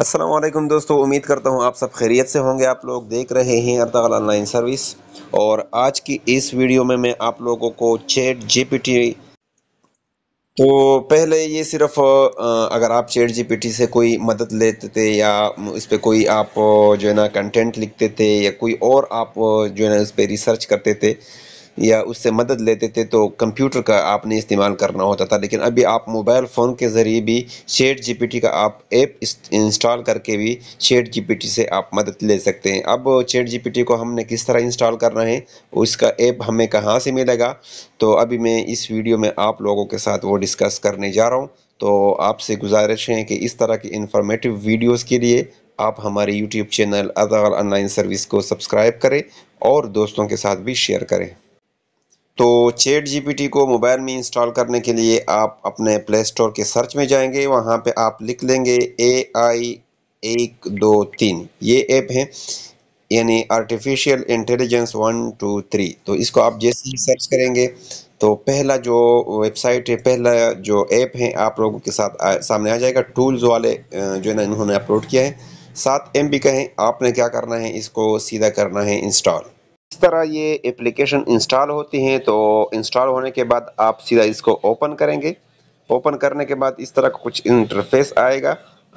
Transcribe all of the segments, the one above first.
असलम दोस्तों उम्मीद करता हूँ आप सब खैरियत से होंगे आप लोग देख रहे हैं अरताल ऑनलाइन सर्विस और आज की इस वीडियो में मैं आप लोगों को चैट टी तो पहले ये सिर्फ अगर आप चैट टी से कोई मदद लेते थे या इस पर कोई आप जो है ना कंटेंट लिखते थे या कोई और आप जो है ना इस पर रिसर्च करते थे या उससे मदद लेते थे तो कंप्यूटर का आपने इस्तेमाल करना होता था लेकिन अभी आप मोबाइल फ़ोन के ज़रिए भी शेड जी का आप ऐप इंस्टॉल करके भी शेड जी से आप मदद ले सकते हैं अब शेड जी को हमने किस तरह इंस्टॉल करना है उसका ऐप हमें कहाँ से मिलेगा तो अभी मैं इस वीडियो में आप लोगों के साथ वो डिस्कस करने जा रहा हूँ तो आपसे गुजारिश है कि इस तरह की इंफॉर्मेटिव वीडियोज़ के लिए आप हमारे YouTube channel Ajal online service को सब्सक्राइब करें और दोस्तों के साथ भी शेयर करें तो चेट जी को मोबाइल में इंस्टॉल करने के लिए आप अपने प्ले स्टोर के सर्च में जाएंगे वहाँ पे आप लिख लेंगे ए आई एक दो तीन ये ऐप है यानी artificial intelligence one two three तो इसको आप जैसे ही सर्च करेंगे तो पहला जो वेबसाइट है पहला जो ऐप है आप लोगों के साथ आ, सामने आ जाएगा टूल्स वाले जो है ना इन्होंने अपलोड किया है सात एम का है आपने क्या करना है इसको सीधा करना है इंस्टॉल इस तरह ये एप्लीकेशन इंस्टॉल होती हैं तो इंस्टॉल होने के बाद आप सीधा इसको ओपन करेंगे ओपन करने के बाद इस तरह का कुछ इंटरफेस आएगा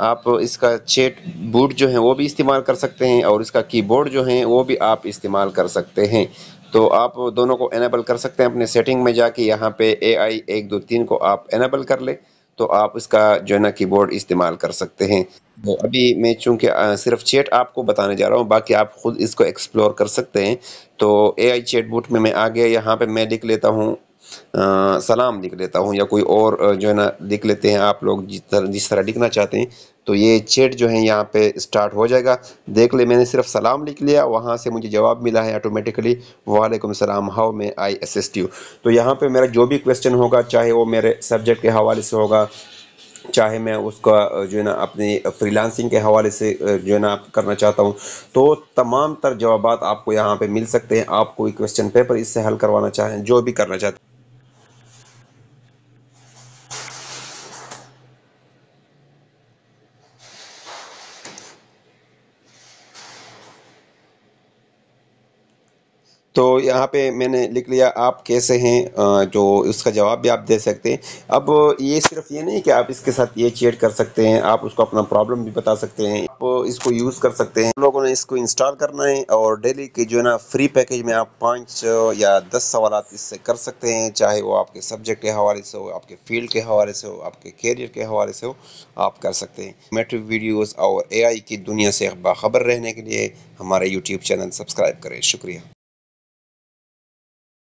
आप इसका चेट बूट जो है वो भी इस्तेमाल कर सकते हैं और इसका कीबोर्ड जो है वो भी आप इस्तेमाल कर सकते हैं तो आप दोनों को एनेबल कर सकते हैं अपने सेटिंग में जाके यहाँ पे ए आई एक दो तीन को आप एनेबल कर लें तो आप इसका जो है ना कीबोर्ड इस्तेमाल कर सकते हैं तो अभी मैं चूंकि सिर्फ चैट आपको बताने जा रहा हूँ बाकी आप खुद इसको एक्सप्लोर कर सकते हैं तो ए आई चैट बुट में मैं आ गया यहाँ पे मैं लिख लेता हूँ सलाम लिख लेता हूँ या कोई और जो है ना लिख लेते हैं आप लोग जिस तरह जिस तरह लिखना चाहते हैं तो ये चैट जो है यहाँ पे स्टार्ट हो जाएगा देख ले मैंने सिर्फ सलाम लिख लिया वहाँ से मुझे जवाब मिला है ऑटोमेटिकली वालेकुम सलाम how may I assist you तो यहाँ पे मेरा जो भी क्वेश्चन होगा चाहे वो मेरे सब्जेक्ट के हवाले से होगा चाहे मैं उसका जो है ना अपनी फ्रीलांसिंग के हवाले से जो है ना आप करना चाहता हूँ तो तमाम तर जवाब आपको यहाँ पे मिल सकते हैं आप कोई क्वेश्चन पेपर इससे हल करवाना चाहें जो भी करना चाहते तो यहाँ पे मैंने लिख लिया आप कैसे हैं जो उसका जवाब भी आप दे सकते हैं अब ये सिर्फ ये नहीं कि आप इसके साथ ये चेट कर सकते हैं आप उसको अपना प्रॉब्लम भी बता सकते हैं आप इसको यूज़ कर सकते हैं लोगों ने इसको इंस्टॉल करना है और डेली के जो है ना फ्री पैकेज में आप पाँच या दस सवाल इससे कर सकते हैं चाहे वो आपके सब्जेक्ट के हवाले से हो आपके फील्ड के हवाले से हो आपके कैरियर के हवाले से हो आप कर सकते हैं मेट्रिक वीडियोज़ और ए की दुनिया से बाखबर रहने के लिए हमारे यूट्यूब चैनल सब्सक्राइब करें शुक्रिया